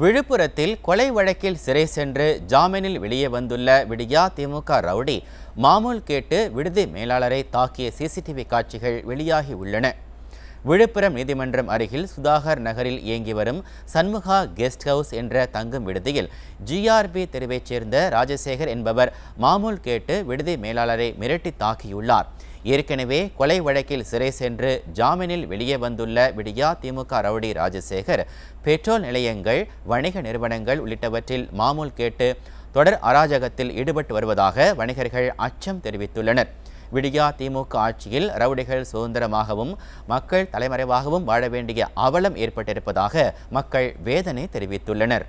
விழுப்புரத்தில் கொலை வழக்கில் சிறை சென்று ஜாமீனில் வெளியே வந்துள்ள விடியா திமுக ரவுடி மாமூல் கேட்டு விடுதி மேலாளரை தாக்கிய சிசிடிவி காட்சிகள் வெளியாகி உள்ளன விழுப்புரம் நீதிமன்றம் அருகில் சுதாகர் நகரில் இயங்கி வரும் சண்முகா கெஸ்ட் ஹவுஸ் என்ற தங்கும் விடுதியில் ஜிஆர்பி தெருவைச் சேர்ந்த ராஜசேகர் என்பவர் மாமூல் கேட்டு விடுதி மேலாளரை மிரட்டி தாக்கியுள்ளார் ஏற்கனவே கொலை வழக்கில் சிறை சென்று ஜாமீனில் வெளியே வந்துள்ள விடியா திமுக ரவுடி ராஜசேகர் பெட்ரோல் நிலையங்கள் வணிக நிறுவனங்கள் உள்ளிட்டவற்றில் மாமூல் கேட்டு தொடர் அராஜகத்தில் ஈடுபட்டு வருவதாக வணிகர்கள் அச்சம் தெரிவித்துள்ளனர் விடியா திமுக ஆட்சியில் ரவுடிகள் சுதந்திரமாகவும் மக்கள் தலைமறைவாகவும் வாழ வேண்டிய அவலம் ஏற்பட்டிருப்பதாக மக்கள் வேதனை தெரிவித்துள்ளனர்